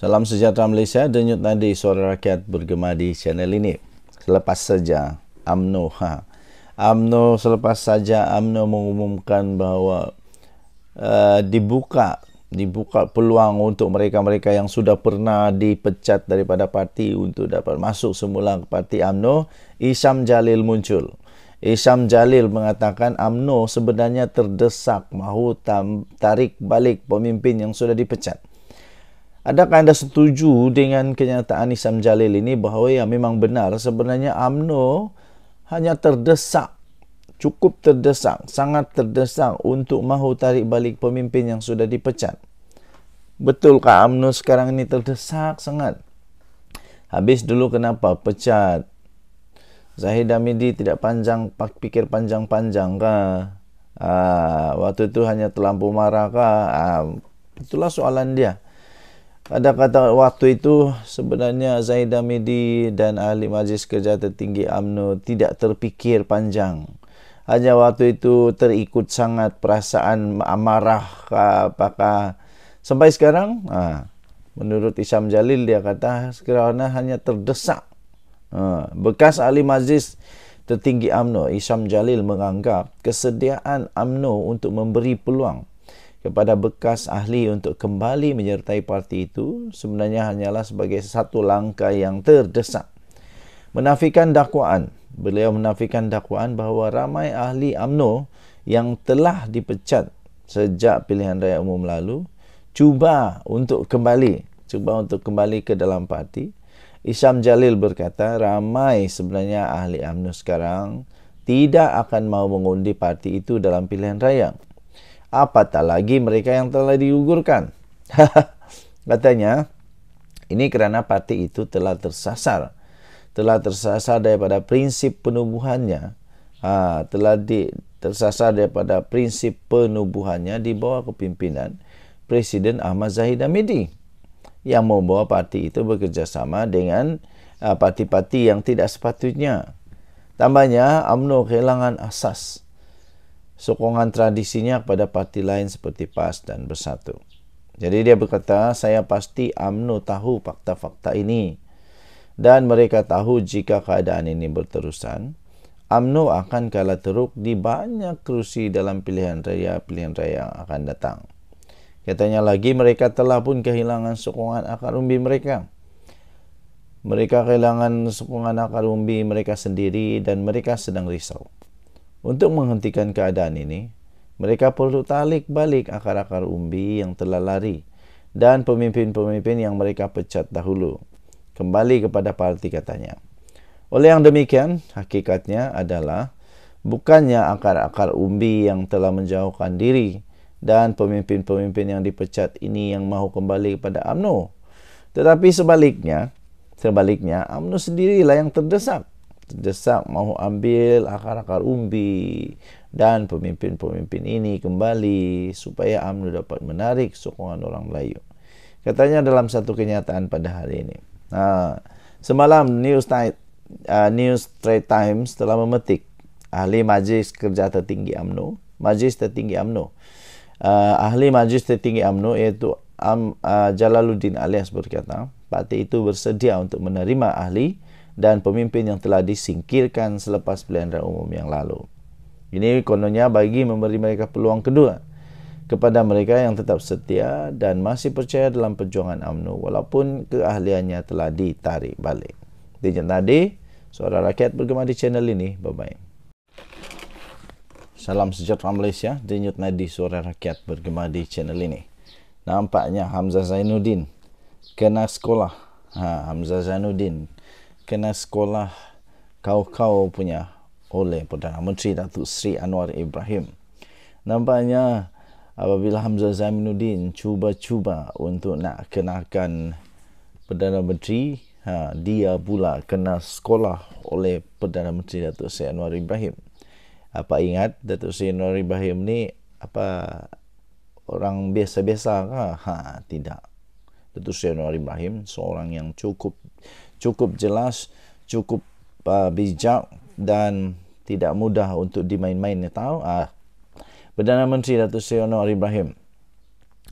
Salam sejahtera Malaysia, denyut nadi suara rakyat bergema di channel ini. Selepas saja UMNO, ha. UMNO selepas saja UMNO mengumumkan bahawa uh, dibuka dibuka peluang untuk mereka-mereka yang sudah pernah dipecat daripada parti untuk dapat masuk semula ke parti UMNO, Isam Jalil muncul. Isam Jalil mengatakan UMNO sebenarnya terdesak mahu tarik balik pemimpin yang sudah dipecat. Adakah anda setuju dengan kenyataan Nisam Jalil ini bahawa yang memang benar sebenarnya AMNO hanya terdesak cukup terdesak, sangat terdesak untuk mahu tarik balik pemimpin yang sudah dipecat. Betulkah AMNO sekarang ini terdesak sangat? Habis dulu kenapa pecat? Zahid Amidi tidak panjang pak pikir panjang-panjang ke? Ah, waktu itu hanya terlampau marah ke? Ah, itulah soalan dia. Ada kata waktu itu sebenarnya Zaid Amidi dan ahli majlis kerja tertinggi AMNO tidak terfikir panjang. Hanya waktu itu terikut sangat perasaan amarah apakah sampai sekarang ah, menurut Isam Jalil dia kata sekiranya hanya terdesak ah, bekas ahli majlis tertinggi AMNO Isam Jalil menganggap kesediaan AMNO untuk memberi peluang kepada bekas ahli untuk kembali menyertai parti itu sebenarnya hanyalah sebagai satu langkah yang terdesak. Menafikan dakwaan. Beliau menafikan dakwaan bahawa ramai ahli AMNO yang telah dipecat sejak pilihan raya umum lalu cuba untuk kembali, cuba untuk kembali ke dalam parti. Isam Jalil berkata, ramai sebenarnya ahli AMNO sekarang tidak akan mau mengundi parti itu dalam pilihan raya. Apa tak lagi mereka yang telah diugurkan. Katanya, ini kerana parti itu telah tersasar. Telah tersasar daripada prinsip penubuhannya. Ha, telah di, tersasar daripada prinsip penubuhannya di bawah kepimpinan Presiden Ahmad Zahid Hamidi yang membawa parti itu bekerjasama dengan ha, parti-parti uh, yang tidak sepatutnya. Tambahnya, UMNO kehilangan asas sokongan tradisinya kepada parti lain seperti PAS dan Bersatu. Jadi dia berkata, saya pasti UMNO tahu fakta-fakta ini. Dan mereka tahu jika keadaan ini berterusan, UMNO akan kalah teruk di banyak kerusi dalam pilihan raya-pilihan raya yang akan datang. Katanya lagi mereka telah pun kehilangan sokongan akar umbi mereka. Mereka kehilangan sokongan akar umbi mereka sendiri dan mereka sedang risau. Untuk menghentikan keadaan ini, mereka perlu talik balik akar-akar umbi yang telah lari dan pemimpin-pemimpin yang mereka pecat dahulu. Kembali kepada parti katanya. Oleh yang demikian, hakikatnya adalah bukannya akar-akar umbi yang telah menjauhkan diri dan pemimpin-pemimpin yang dipecat ini yang mahu kembali kepada UMNO. Tetapi sebaliknya, sebaliknya UMNO sendirilah yang terdesak terdesak mahu ambil akar-akar umbi dan pemimpin-pemimpin ini kembali supaya UMNO dapat menarik sokongan orang Melayu. Katanya dalam satu kenyataan pada hari ini. Ha, semalam News Night uh, News Trade Times telah memetik ahli majlis kerja tertinggi UMNO, majlis tertinggi UMNO. Uh, ha, ahli majlis tertinggi UMNO iaitu Am, uh, Jalaluddin alias berkata parti itu bersedia untuk menerima ahli dan pemimpin yang telah disingkirkan selepas pilihan raya umum yang lalu. Ini kononnya bagi memberi mereka peluang kedua kepada mereka yang tetap setia dan masih percaya dalam perjuangan UMNO walaupun keahliannya telah ditarik balik. Dijen tadi, suara rakyat bergema di channel ini. Bye-bye. Salam sejahtera Malaysia. Denyut Nadi Suara Rakyat bergema di channel ini. Nampaknya Hamzah Zainuddin kena sekolah. Ha, Hamzah Zainuddin kena sekolah kau-kau punya oleh Perdana Menteri Datuk Seri Anwar Ibrahim. Nampaknya apabila Hamzah Zaminuddin cuba-cuba untuk nak kenakan Perdana Menteri, ha, dia pula kena sekolah oleh Perdana Menteri Datuk Seri Anwar Ibrahim. Apa ingat Datuk Seri Anwar Ibrahim ni apa orang biasa-biasa ke? Ha, tidak. Datuk Seri Anwar Ibrahim seorang yang cukup cukup jelas, cukup uh, bijak dan tidak mudah untuk dimain-main. Ya tahu? Uh, Perdana Menteri Datuk Seri Anwar Ibrahim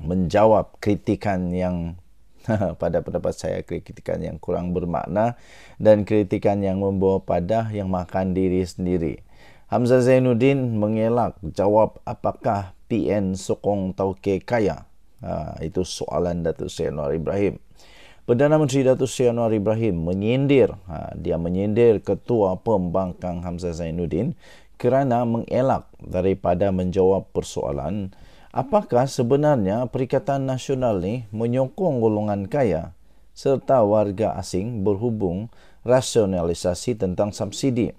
menjawab kritikan yang pada pendapat saya kritikan yang kurang bermakna dan kritikan yang membawa padah yang makan diri sendiri. Hamzah Zainuddin mengelak jawab apakah PN sokong tauke kaya. Ha, itu soalan Datuk Seri Anwar Ibrahim. Perdana Menteri Datuk Seri Anwar Ibrahim menyindir, ha, dia menyindir Ketua Pembangkang Hamzah Zainuddin kerana mengelak daripada menjawab persoalan apakah sebenarnya Perikatan Nasional ni menyokong golongan kaya serta warga asing berhubung rasionalisasi tentang subsidi.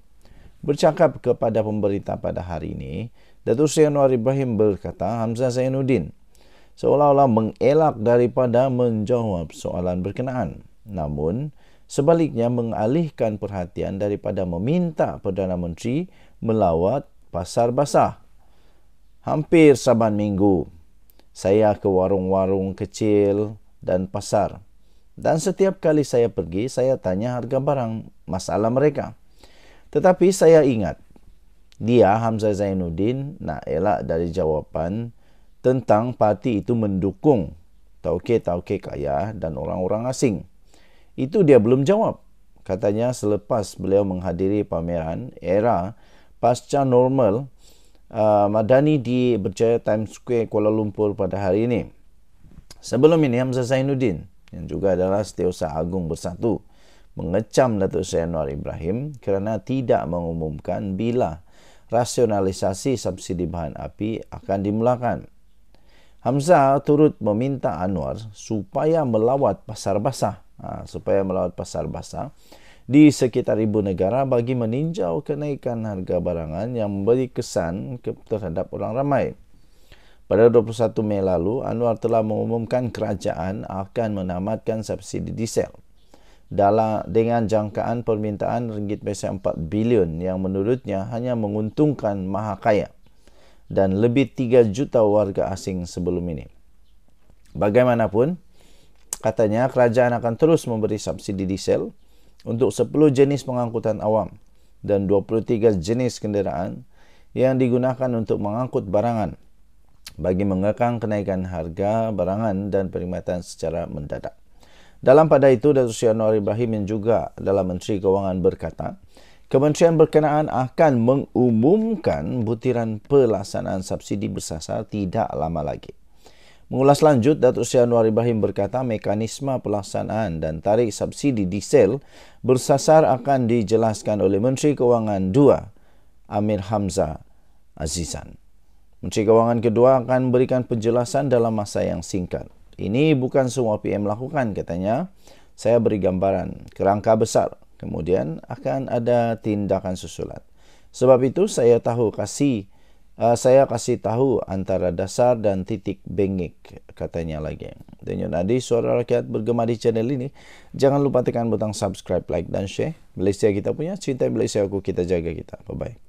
Bercakap kepada pemberita pada hari ini, Datuk Seri Anwar Ibrahim berkata Hamzah Zainuddin seolah-olah mengelak daripada menjawab soalan berkenaan. Namun, sebaliknya mengalihkan perhatian daripada meminta Perdana Menteri melawat pasar basah. Hampir saban minggu, saya ke warung-warung kecil dan pasar. Dan setiap kali saya pergi, saya tanya harga barang masalah mereka. Tetapi saya ingat, dia Hamzah Zainuddin nak elak dari jawapan tentang parti itu mendukung tauke-tauke kaya dan orang-orang asing. Itu dia belum jawab. Katanya selepas beliau menghadiri pameran era pasca normal uh, Madani di Berjaya Times Square Kuala Lumpur pada hari ini. Sebelum ini Hamzah Zainuddin yang juga adalah setiausaha agung bersatu mengecam Datuk Seri Ibrahim kerana tidak mengumumkan bila rasionalisasi subsidi bahan api akan dimulakan. Hamzah turut meminta Anwar supaya melawat pasar basah ha, supaya melawat pasar basah di sekitar ibu negara bagi meninjau kenaikan harga barangan yang memberi kesan ke, terhadap orang ramai. Pada 21 Mei lalu, Anwar telah mengumumkan kerajaan akan menamatkan subsidi diesel dalam dengan jangkaan permintaan ringgit Malaysia 4 bilion yang menurutnya hanya menguntungkan maha kaya dan lebih 3 juta warga asing sebelum ini. Bagaimanapun, katanya kerajaan akan terus memberi subsidi diesel untuk 10 jenis pengangkutan awam dan 23 jenis kenderaan yang digunakan untuk mengangkut barangan bagi mengekang kenaikan harga barangan dan perkhidmatan secara mendadak. Dalam pada itu, Datuk Syed Ibrahim juga dalam Menteri Kewangan berkata, Kementerian berkenaan akan mengumumkan butiran pelaksanaan subsidi bersasar tidak lama lagi. Mengulas lanjut, Datuk Seri Anwar Ibrahim berkata mekanisme pelaksanaan dan tarik subsidi diesel bersasar akan dijelaskan oleh Menteri Kewangan II, Amir Hamza Azizan. Menteri Kewangan kedua akan berikan penjelasan dalam masa yang singkat. Ini bukan semua PM lakukan, katanya. Saya beri gambaran kerangka besar kemudian akan ada tindakan susulan. Sebab itu saya tahu kasih uh, saya kasih tahu antara dasar dan titik bengik katanya lagi. Dengan adi suara rakyat bergema di channel ini. Jangan lupa tekan butang subscribe, like dan share. Malaysia kita punya, cinta Malaysia aku kita jaga kita. Bye bye.